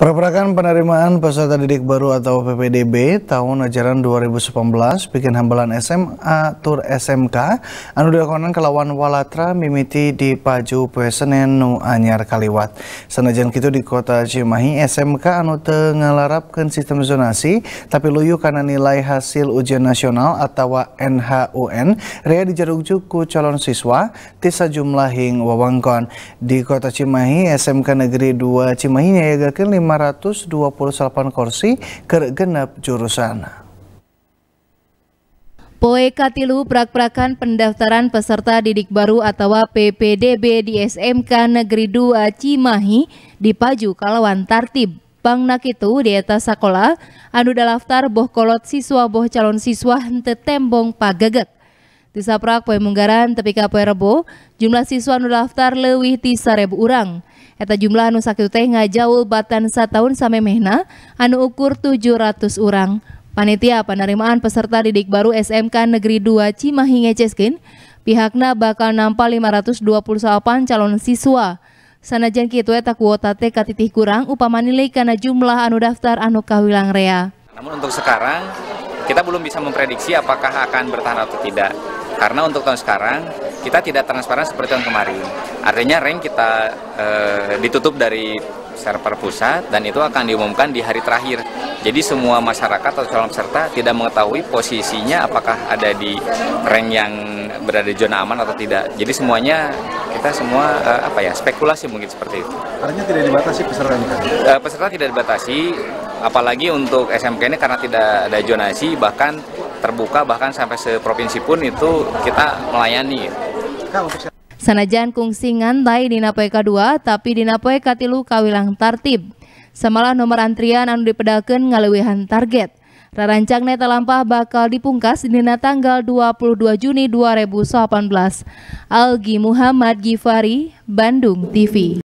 Perperakan penerimaan peserta didik baru atau PPDB tahun ajaran 2019 bikin hambalan SMA tur SMK anu dilakukan kelawan walatra mimiti di Paju Pesenen nu anyar kaliwat. senajan kitu di kota Cimahi SMK anu tengalarapkan sistem zonasi tapi luyu karena nilai hasil ujian nasional atau NHUN rea dijarugjuk ku calon siswa jumlah hing wawangkon. Di kota Cimahi SMK Negeri 2 Cimahi nyayagakin 5 528 kursi ke genap jurusan. Poe Katilu prak-prakan pendaftaran peserta didik baru atau PPDB di SMK Negeri 2 Cimahi dipaju kalawan tartib. Bang Nakitu di atas sekolah, anu daftar boh kolot siswa boh calon siswa hente tembong pagegek. saprak poe munggaran tepi tapi poe rebo, jumlah siswa anu daftar leuwih ti urang. Eta jumlah anu sakit teh ngajaul batan tahun sampai mehna anu ukur 700 orang. Panitia penerimaan peserta didik baru SMK Negeri 2 Cimahi ngeceskin, pihaknya bakal nampa 529 calon siswa. Sanajan kitu eta kuota teh katitih kurang upamanilai karena jumlah anu daftar anu kawilang rea. Namun untuk sekarang kita belum bisa memprediksi apakah akan bertahan atau tidak. Karena untuk tahun sekarang kita tidak transparan seperti tahun kemarin. Artinya rank kita e, ditutup dari server pusat dan itu akan diumumkan di hari terakhir. Jadi semua masyarakat atau calon peserta tidak mengetahui posisinya apakah ada di rank yang berada di zona aman atau tidak. Jadi semuanya kita semua e, apa ya spekulasi mungkin seperti itu. Artinya tidak dibatasi peserta ini kan? peserta tidak dibatasi, apalagi untuk SMK ini karena tidak ada zonasi bahkan terbuka bahkan sampai seprovinsi pun itu kita melayani. Sanajan kungsi ngantai Napoe K2, tapi Napoe K3 kawilang tartib. Samalah nomor antrian anu dipedalkan ngalewihan target. neta lampah bakal dipungkas dina tanggal 22 Juni 2018. Algi Muhammad Gifari, Bandung TV.